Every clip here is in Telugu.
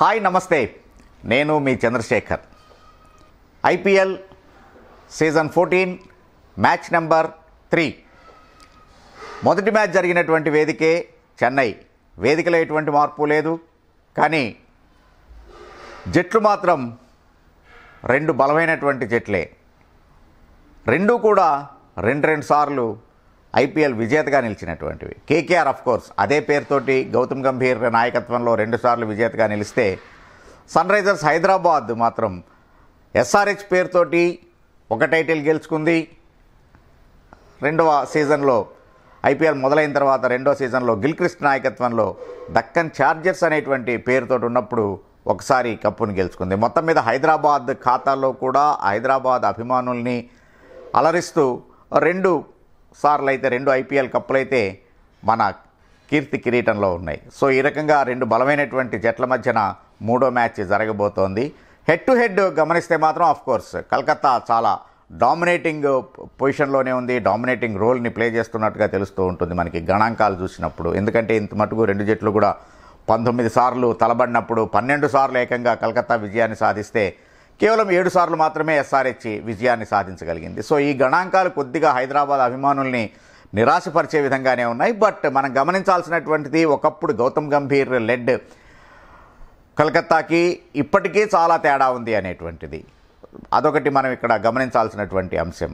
హాయ్ నమస్తే నేను మీ Chandrashekhar IPL season fourteen match number three మొదటి మ్యాచ్ జరిగినటువంటి వేదికే చెన్నై వేదికలో ఎటువంటి మార్పు లేదు కానీ జట్లు మాత్రం రెండు బలమైనటువంటి జట్లే రెండూ కూడా రెండు రెండు సార్లు ఐపీఎల్ విజేతగా నిలిచినటువంటివి కేకేఆర్ ఆఫ్ కోర్స్ అదే పేరుతోటి గౌతమ్ గంభీర్ నాయకత్వంలో రెండుసార్లు విజేతగా నిలిస్తే సన్ రైజర్స్ హైదరాబాద్ మాత్రం ఎస్ఆర్హెచ్ పేరుతోటి ఒక టైటిల్ గెలుచుకుంది రెండవ సీజన్లో ఐపీఎల్ మొదలైన తర్వాత రెండో సీజన్లో గిల్క్రిస్ట్ నాయకత్వంలో దక్కన్ ఛార్జర్స్ అనేటువంటి పేరుతో ఉన్నప్పుడు ఒకసారి కప్పును గెలుచుకుంది మొత్తం మీద హైదరాబాద్ ఖాతాలో కూడా హైదరాబాద్ అభిమానుల్ని అలరిస్తూ రెండు సార్లు అయితే రెండు ఐపీఎల్ కప్పులు అయితే మన కీర్తి కిరీటంలో ఉన్నాయి సో ఈ రకంగా రెండు బలమైనటువంటి జట్ల మధ్యన మూడో మ్యాచ్ జరగబోతోంది హెడ్ టు హెడ్ గమనిస్తే మాత్రం ఆఫ్ కోర్స్ కలకత్తా చాలా డామినేటింగ్ పొజిషన్లోనే ఉంది డామినేటింగ్ రోల్ని ప్లే చేస్తున్నట్టుగా తెలుస్తూ ఉంటుంది మనకి గణాంకాలు చూసినప్పుడు ఎందుకంటే ఇంత మటుకు రెండు జట్లు కూడా పంతొమ్మిది సార్లు తలబడినప్పుడు పన్నెండు సార్లు ఏకంగా కలకత్తా విజయాన్ని సాధిస్తే కేవలం ఏడు సార్లు మాత్రమే ఎస్ఆర్హెచ్ విజయాన్ని సాధించగలిగింది సో ఈ గణాంకాలు కొద్దిగా హైదరాబాద్ అభిమానుల్ని నిరాశపరిచే విధంగానే ఉన్నాయి బట్ మనం గమనించాల్సినటువంటిది ఒకప్పుడు గౌతమ్ గంభీర్ లెడ్ కలకత్తాకి ఇప్పటికీ చాలా తేడా ఉంది అనేటువంటిది అదొకటి మనం ఇక్కడ గమనించాల్సినటువంటి అంశం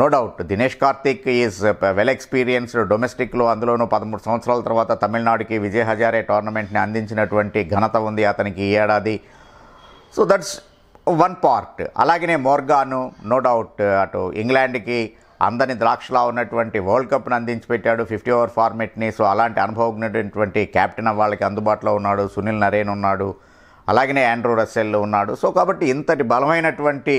no doubt Dinesh Karthik is well experienced డొమెస్టిక్లో అందులోనూ పదమూడు సంవత్సరాల తర్వాత తమిళనాడుకి విజయ్ హజారే టోర్నమెంట్ని అందించినటువంటి ఘనత ఉంది అతనికి ఈ ఏడాది సో దట్స్ వన్ పార్ట్ అలాగనే మోర్గాను నో డౌట్ అటు ఇంగ్లాండ్కి అందని ద్రాక్షలా ఉన్నటువంటి వరల్డ్ కప్ను అందించి పెట్టాడు ఫిఫ్టీ ఓవర్ ఫార్మెట్ని సో అలాంటి అనుభవజ్ఞటువంటి క్యాప్టెన్ వాళ్ళకి అందుబాటులో ఉన్నాడు సునీల్ నరేన్ ఉన్నాడు అలాగనే ఆండ్రూ రసెల్ ఉన్నాడు సో కాబట్టి ఇంతటి బలమైనటువంటి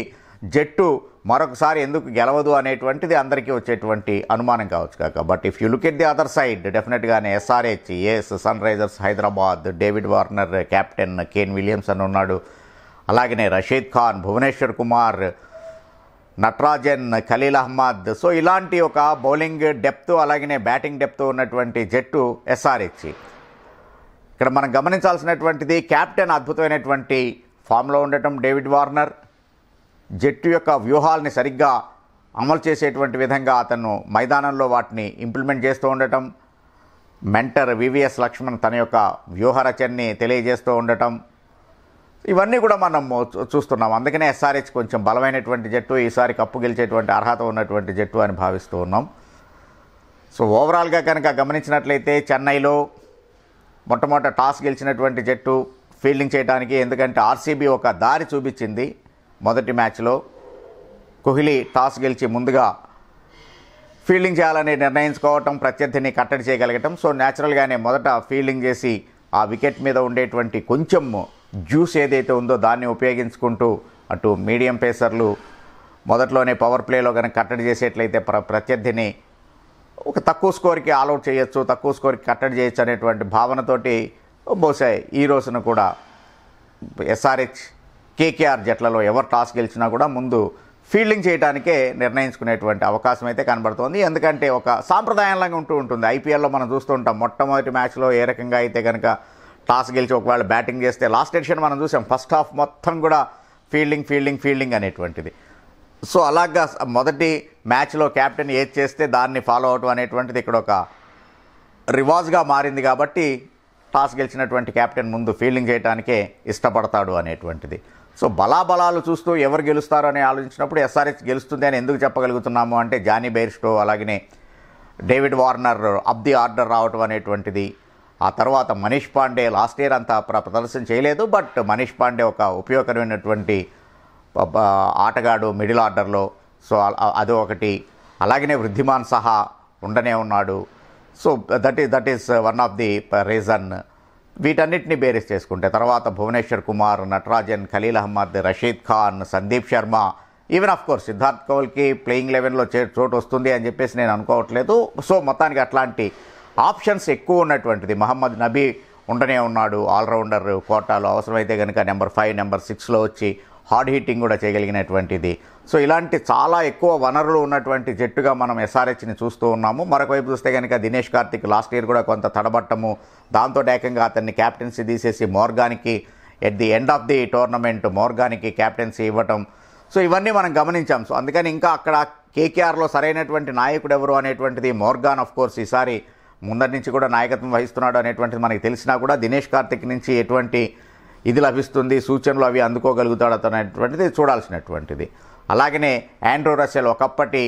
జట్టు మరొకసారి ఎందుకు గెలవదు అనేటువంటిది అందరికీ వచ్చేటువంటి అనుమానం కావచ్చు కాక but if you look at the other side డెఫినెట్గానే SRH as Sunrisers Hyderabad David Warner captain Kane Williamson ఉన్నాడు అలాగనే రషీద్ ఖాన్ భువనేశ్వర్ కుమార్ నటరాజన్ ఖలీల్ అహ్మద్ సో ఇలాంటి ఒక బౌలింగ్ డెప్త్ అలాగనే బ్యాటింగ్ డెప్త్ ఉన్నటువంటి జట్టు ఎస్ఆర్హెచ్ ఇక్కడ మనం గమనించాల్సినటువంటిది క్యాప్టెన్ అద్భుతమైనటువంటి ఫామ్లో ఉండటం డేవిడ్ వార్నర్ జట్టు యొక్క వ్యూహాల్ని సరిగ్గా అమలు చేసేటువంటి విధంగా అతను మైదానంలో వాటిని ఇంప్లిమెంట్ చేస్తూ ఉండటం మెంటర్ వివిఎస్ లక్ష్మణ్ తన యొక్క వ్యూహరచనని తెలియజేస్తూ ఉండటం ఇవన్నీ కూడా మనం చూస్తున్నాం అందుకనే ఎస్ఆర్హెచ్ కొంచెం బలమైనటువంటి జట్టు ఈసారి కప్పు గెలిచేటువంటి అర్హత ఉన్నటువంటి జట్టు అని భావిస్తూ ఉన్నాం సో ఓవరాల్గా కనుక గమనించినట్లయితే చెన్నైలో మొట్టమొదట టాస్ గెలిచినటువంటి జట్టు ఫీల్డింగ్ చేయడానికి ఎందుకంటే ఆర్సీబీ ఒక దారి చూపించింది మొదటి మ్యాచ్లో కోహ్లీ టాస్ గెలిచి ముందుగా ఫీల్డింగ్ చేయాలని నిర్ణయించుకోవటం ప్రత్యర్థిని కట్టడి చేయగలగటం సో న్యాచురల్గానే మొదట ఫీల్డింగ్ చేసి ఆ వికెట్ మీద ఉండేటువంటి కొంచెం జ్యూస్ ఏదైతే ఉందో దాన్ని ఉపయోగించుకుంటూ అటు మీడియం పేసర్లు మొదట్లోనే పవర్ ప్లేలో కనుక కట్టడి చేసేట్లయితే ప్ర ప్రత్యర్థిని ఒక తక్కువ స్కోర్కి ఆల్అవుట్ చేయొచ్చు తక్కువ స్కోర్కి కట్టడి చేయొచ్చు అనేటువంటి భావనతోటి బహుశా ఈ రోజున కూడా ఎస్ఆర్హెచ్ కేకేఆర్ జట్లలో ఎవరు టాస్ గెలిచినా కూడా ముందు ఫీల్డింగ్ చేయడానికే నిర్ణయించుకునేటువంటి అవకాశం అయితే కనబడుతోంది ఎందుకంటే ఒక సాంప్రదాయంలాగా ఉంటూ ఉంటుంది ఐపీఎల్లో మనం చూస్తూ ఉంటాం మొట్టమొదటి మ్యాచ్లో ఏ రకంగా అయితే కనుక టాస్ గెలిచి ఒకవేళ బ్యాటింగ్ చేస్తే లాస్ట్ ఎడిషన్ మనం చూసాం ఫస్ట్ హాఫ్ మొత్తం కూడా ఫీల్డింగ్ ఫీల్డింగ్ ఫీల్డింగ్ అనేటువంటిది సో అలాగా మొదటి మ్యాచ్లో క్యాప్టెన్ ఏది చేస్తే దాన్ని ఫాలో అవటం అనేటువంటిది ఇక్కడ ఒక రివాజ్గా మారింది కాబట్టి టాస్ గెలిచినటువంటి క్యాప్టెన్ ముందు ఫీల్డింగ్ చేయడానికే ఇష్టపడతాడు అనేటువంటిది సో బలాబలాలు చూస్తూ ఎవరు గెలుస్తారు అని ఆలోచించినప్పుడు ఎస్ఆర్హెచ్ గెలుస్తుంది అని ఎందుకు చెప్పగలుగుతున్నాము అంటే జానీ బెయిర్స్టో అలాగనే David Warner up the order రావటం అనేటువంటిది ఆ తర్వాత మనీష్ పాండే లాస్ట్ ఇయర్ అంతా ప్రదర్శన చేయలేదు బట్ మనీష్ పాండే ఒక ఉపయోగకరమైనటువంటి ఆటగాడు మిడిల్ ఆర్డర్లో సో అది ఒకటి అలాగనే వృద్ధిమాన్ సహా ఉండనే ఉన్నాడు so that is that is one of the reason వీటన్నిటిని బేరీస్ చేసుకుంటే తర్వాత Bhuvneshwar Kumar Natarajan Khaleel Ahmed Rashid Khan Sandeep Sharma even of course Siddharth కౌల్కి ప్లేయింగ్ లెవెన్లో చే చోటు వస్తుంది అని చెప్పేసి నేను అనుకోవట్లేదు సో మొత్తానికి అట్లాంటి ఆప్షన్స్ ఎక్కువ ఉన్నటువంటిది మహమ్మద్ నబీ ఉండనే ఉన్నాడు ఆల్రౌండర్ కోటాలో అవసరమైతే కనుక నెంబర్ ఫైవ్ నెంబర్ సిక్స్లో వచ్చి హార్డ్ హీటింగ్ కూడా చేయగలిగినటువంటిది సో ఇలాంటి చాలా ఎక్కువ వనరులు ఉన్నటువంటి జట్టుగా మనం ఎస్ఆర్హెచ్ని చూస్తూ ఉన్నాము వైపు చూస్తే కనుక దినేష్ కార్తిక్ లాస్ట్ ఇయర్ కూడా కొంత తడబట్టము దాంతో ఏకంగా అతన్ని క్యాప్టెన్సీ తీసేసి మోర్గానికి at the end of the tournament మోర్గానికి క్యాప్టెన్సీ ఇవ్వటం సో ఇవన్నీ మనం గమనించాం సో అందుకని ఇంకా అక్కడ కేకేఆర్లో సరైనటువంటి నాయకుడు ఎవరు అనేటువంటిది మోర్గాన్ ఆఫ్ కోర్స్ ఈసారి ముందటి నుంచి కూడా నాయకత్వం వహిస్తున్నాడు అనేటువంటిది మనకి తెలిసినా కూడా దినేష్ కార్తిక్ నుంచి ఎటువంటి ఇది లభిస్తుంది సూచనలు అవి అందుకోగలుగుతాడు అతనేటువంటిది చూడాల్సినటువంటిది అలాగనే ఆండ్రో రసెల్ ఒకప్పటి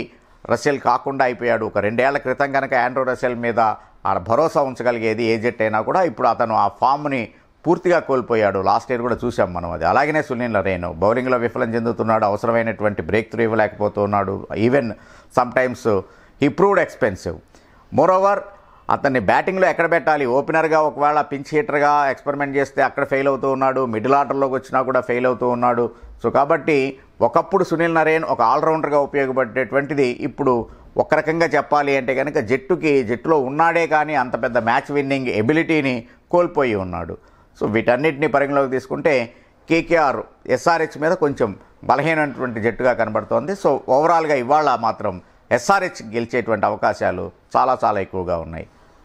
రసెల్ కాకుండా అయిపోయాడు ఒక రెండేళ్ల క్రితం కనుక ఆండ్రో రసెల్ మీద ఆ భరోసా ఉంచగలిగేది ఏ జెట్ అయినా కూడా ఇప్పుడు అతను ఆ ఫామ్ని పూర్తిగా కోల్పోయాడు లాస్ట్ ఇయర్ కూడా చూసాం మనం అది అలాగనే సునీల్ నరేను బౌలింగ్లో విఫలం చెందుతున్నాడు అవసరమైనటువంటి బ్రేక్ త్రూ ఇవ్వలేకపోతున్నాడు even sometimes he proved expensive moreover అతన్ని బ్యాటింగ్లో ఎక్కడ పెట్టాలి ఓపెనర్గా ఒకవేళ పిచ్ హీటర్గా ఎక్స్పెరిమెంట్ చేస్తే అక్కడ ఫెయిల్ అవుతూ ఉన్నాడు మిడిల్ ఆర్డర్లోకి వచ్చినా కూడా ఫెయిల్ అవుతూ ఉన్నాడు సో కాబట్టి ఒకప్పుడు సునీల్ నరేన్ ఒక ఆల్రౌండర్గా ఉపయోగపడేటువంటిది ఇప్పుడు ఒక రకంగా చెప్పాలి అంటే కనుక జట్టుకి జట్టులో ఉన్నాడే కానీ అంత పెద్ద మ్యాచ్ విన్నింగ్ ఎబిలిటీని కోల్పోయి ఉన్నాడు సో వీటన్నిటిని పరిగణలోకి తీసుకుంటే కేకేఆర్ ఎస్ఆర్హెచ్ మీద కొంచెం బలహీనటువంటి జట్టుగా కనబడుతోంది సో ఓవరాల్గా ఇవాళ మాత్రం ఎస్ఆర్హెచ్ గెలిచేటువంటి అవకాశాలు చాలా చాలా ఎక్కువగా ఉన్నాయి